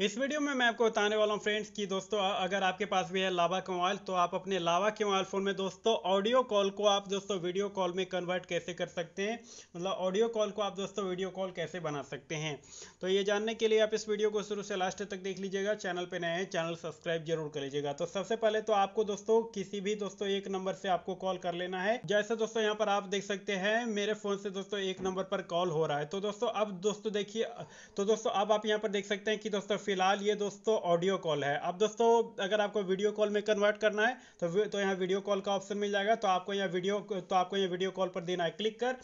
इस वीडियो में मैं आपको बताने वाला हूँ फ्रेंड्स कि दोस्तों अगर आपके पास भी है लावा के मोबाइल तो आप अपने लावा के मोबाइल फ़ोन में दोस्तों ऑडियो कॉल को आप दोस्तों वीडियो कॉल में कन्वर्ट कैसे कर सकते हैं मतलब ऑडियो कॉल को आप दोस्तों वीडियो कॉल कैसे बना सकते हैं तो ये जानने के लिए आप इस वीडियो को शुरू से लास्ट तक देख लीजिएगा चैनल पर नए हैं चैनल सब्सक्राइब जरूर कर लीजिएगा तो सबसे पहले तो आपको दोस्तों किसी भी दोस्तों एक नंबर से आपको कॉल कर लेना है जैसे दोस्तों यहाँ पर आप देख सकते हैं मेरे फ़ोन से दोस्तों एक नंबर पर कॉल हो रहा है तो दोस्तों अब दोस्तों देखिए तो दोस्तों अब आप यहाँ पर देख सकते हैं कि दोस्तों फिलहाल ये दोस्तों ऑडियो कॉल है अब दोस्तों अगर आपको वीडियो कॉल में कन्वर्ट करना है तो तो यहाँ वीडियो कॉल का ऑप्शन मिल जाएगा तो आपको यहाँ वीडियो तो आपको यहाँ वीडियो कॉल पर देना है क्लिक कर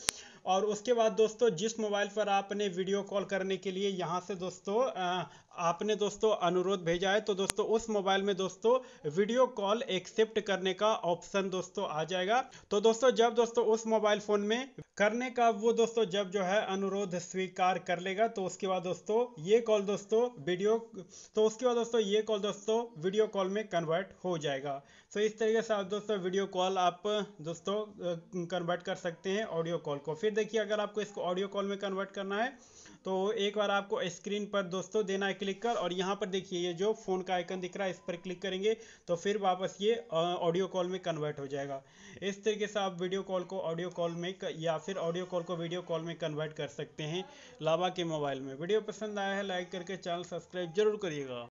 और उसके बाद दोस्तों जिस मोबाइल पर आपने वीडियो कॉल करने के लिए यहाँ से दोस्तों आपने दोस्तों अनुरोध भेजा है तो दोस्तों उस मोबाइल में दोस्तों वीडियो कॉल एक्सेप्ट करने का ऑप्शन दोस्तों आ जाएगा तो दोस्तों जब दोस्तों उस मोबाइल फोन में करने का वो दोस्तों जब जो है अनुरोध स्वीकार कर लेगा तो उसके बाद दोस्तों ये कॉल दोस्तों वीडियो तो उसके बाद दोस्तों ये कॉल दोस्तों वीडियो कॉल में कन्वर्ट हो जाएगा तो इस तरीके से आप दोस्तों वीडियो कॉल आप दोस्तों कन्वर्ट कर सकते हैं ऑडियो कॉल को फिर फिर देखिए अगर आपको इसको ऑडियो कॉल में कन्वर्ट करना है तो एक बार आपको स्क्रीन पर दोस्तों देना है क्लिक कर और यहाँ पर देखिए ये जो फ़ोन का आइकन दिख रहा है इस पर क्लिक करेंगे तो फिर वापस ये ऑडियो कॉल में कन्वर्ट हो जाएगा इस तरीके से आप वीडियो कॉल को ऑडियो कॉल में या फिर ऑडियो कॉल को वीडियो कॉल में कन्वर्ट कर सकते हैं लावा के मोबाइल में वीडियो पसंद आया है लाइक करके चैनल सब्सक्राइब जरूर करिएगा